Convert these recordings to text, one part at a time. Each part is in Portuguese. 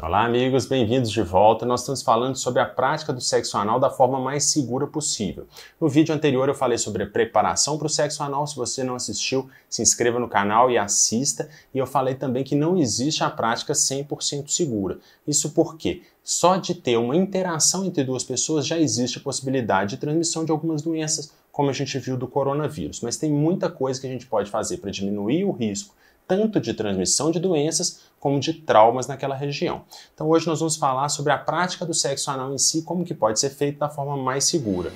Olá, amigos, bem-vindos de volta. Nós estamos falando sobre a prática do sexo anal da forma mais segura possível. No vídeo anterior eu falei sobre a preparação para o sexo anal. Se você não assistiu, se inscreva no canal e assista. E eu falei também que não existe a prática 100% segura. Isso porque só de ter uma interação entre duas pessoas já existe a possibilidade de transmissão de algumas doenças, como a gente viu do coronavírus. Mas tem muita coisa que a gente pode fazer para diminuir o risco tanto de transmissão de doenças como de traumas naquela região. Então hoje nós vamos falar sobre a prática do sexo anal em si, como que pode ser feito da forma mais segura.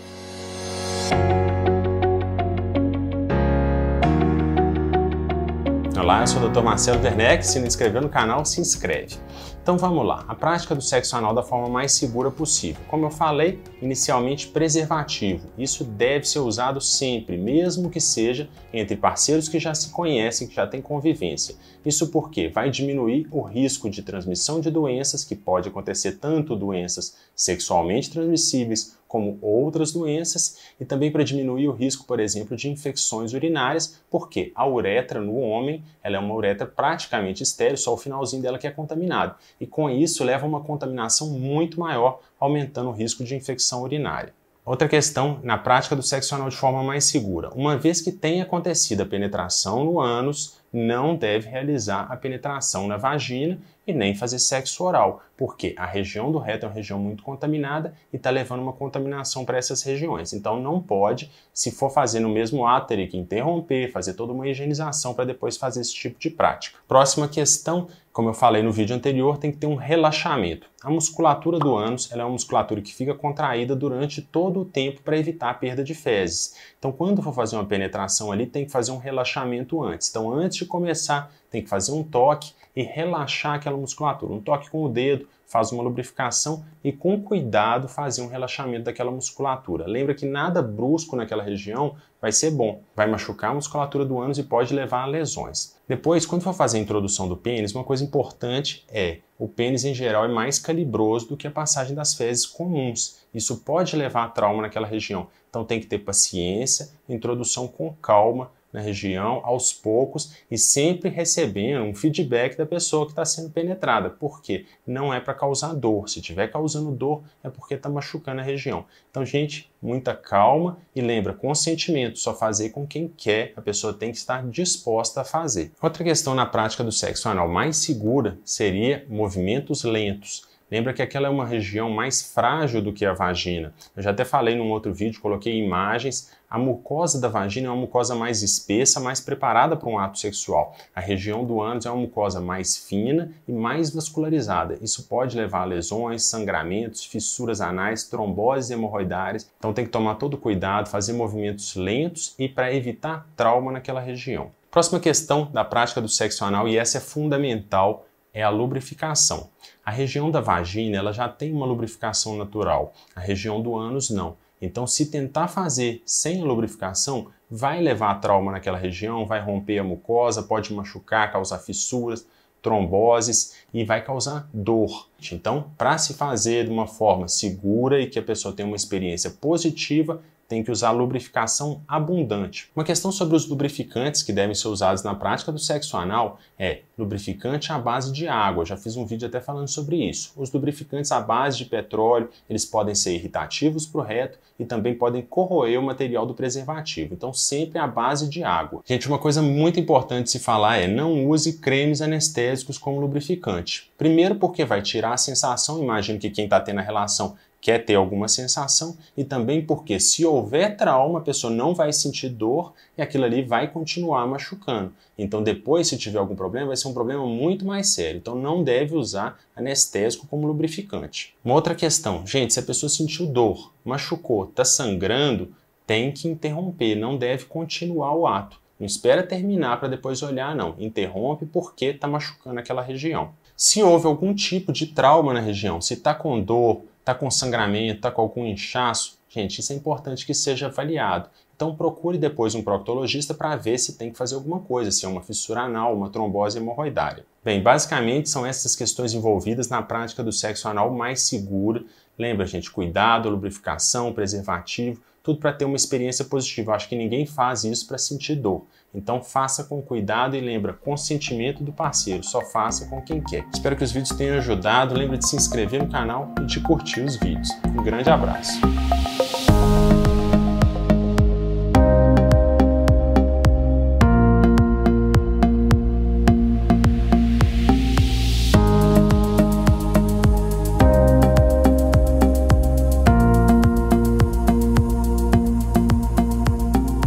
Olá, eu sou o Dr. Marcelo Werneck, se não inscreveu no canal, se inscreve. Então vamos lá, a prática do sexo anal da forma mais segura possível. Como eu falei, inicialmente preservativo. Isso deve ser usado sempre, mesmo que seja entre parceiros que já se conhecem, que já têm convivência. Isso porque vai diminuir o risco de transmissão de doenças, que pode acontecer tanto doenças sexualmente transmissíveis como outras doenças, e também para diminuir o risco, por exemplo, de infecções urinárias, porque a uretra no homem ela é uma uretra praticamente estéreo, só o finalzinho dela que é contaminado e com isso leva a uma contaminação muito maior, aumentando o risco de infecção urinária. Outra questão, na prática do sexo anal de forma mais segura. Uma vez que tenha acontecido a penetração no ânus, não deve realizar a penetração na vagina e nem fazer sexo oral, porque a região do reto é uma região muito contaminada e está levando uma contaminação para essas regiões. Então não pode, se for fazer no mesmo ato, teria que interromper, fazer toda uma higienização para depois fazer esse tipo de prática. Próxima questão como eu falei no vídeo anterior, tem que ter um relaxamento. A musculatura do ânus é uma musculatura que fica contraída durante todo o tempo para evitar a perda de fezes. Então, quando for fazer uma penetração ali, tem que fazer um relaxamento antes. Então, antes de começar, tem que fazer um toque e relaxar aquela musculatura. Um toque com o dedo, faz uma lubrificação e com cuidado fazer um relaxamento daquela musculatura. Lembra que nada brusco naquela região vai ser bom, vai machucar a musculatura do ânus e pode levar a lesões. Depois, quando for fazer a introdução do pênis, uma coisa importante é o pênis em geral é mais calibroso do que a passagem das fezes comuns. Isso pode levar a trauma naquela região. Então tem que ter paciência, introdução com calma na região, aos poucos e sempre recebendo um feedback da pessoa que está sendo penetrada, porque não é para causar dor. Se estiver causando dor, é porque está machucando a região. Então, gente, muita calma e lembra, consentimento, só fazer com quem quer, a pessoa tem que estar disposta a fazer. Outra questão na prática do sexo anal mais segura seria movimentos lentos Lembra que aquela é uma região mais frágil do que a vagina. Eu já até falei num outro vídeo, coloquei imagens. A mucosa da vagina é uma mucosa mais espessa, mais preparada para um ato sexual. A região do ânus é uma mucosa mais fina e mais vascularizada. Isso pode levar a lesões, sangramentos, fissuras anais, tromboses hemorroidárias. Então tem que tomar todo cuidado, fazer movimentos lentos e para evitar trauma naquela região. Próxima questão da prática do sexo anal, e essa é fundamental é a lubrificação. A região da vagina ela já tem uma lubrificação natural, a região do ânus não. Então, se tentar fazer sem lubrificação, vai levar a trauma naquela região, vai romper a mucosa, pode machucar, causar fissuras, tromboses e vai causar dor. Então, para se fazer de uma forma segura e que a pessoa tenha uma experiência positiva, tem que usar lubrificação abundante. Uma questão sobre os lubrificantes que devem ser usados na prática do sexo anal é lubrificante à base de água. Eu já fiz um vídeo até falando sobre isso. Os lubrificantes à base de petróleo, eles podem ser irritativos para o reto e também podem corroer o material do preservativo. Então sempre à base de água. Gente, uma coisa muito importante se falar é não use cremes anestésicos como lubrificante. Primeiro porque vai tirar a sensação, imagino que quem está tendo a relação quer ter alguma sensação e também porque se houver trauma, a pessoa não vai sentir dor e aquilo ali vai continuar machucando. Então depois, se tiver algum problema, vai ser um problema muito mais sério. Então não deve usar anestésico como lubrificante. Uma outra questão, gente, se a pessoa sentiu dor, machucou, está sangrando, tem que interromper, não deve continuar o ato. Não espera terminar para depois olhar, não. Interrompe porque está machucando aquela região. Se houve algum tipo de trauma na região, se está com dor, está com sangramento, está com algum inchaço, gente, isso é importante que seja avaliado. Então procure depois um proctologista para ver se tem que fazer alguma coisa, se é uma fissura anal, uma trombose hemorroidária. Bem, basicamente são essas questões envolvidas na prática do sexo anal mais seguro. Lembra, gente, cuidado, lubrificação, preservativo, tudo para ter uma experiência positiva. Eu acho que ninguém faz isso para sentir dor. Então faça com cuidado e lembra, consentimento do parceiro, só faça com quem quer. Espero que os vídeos tenham ajudado, lembre de se inscrever no canal e de curtir os vídeos. Um grande abraço!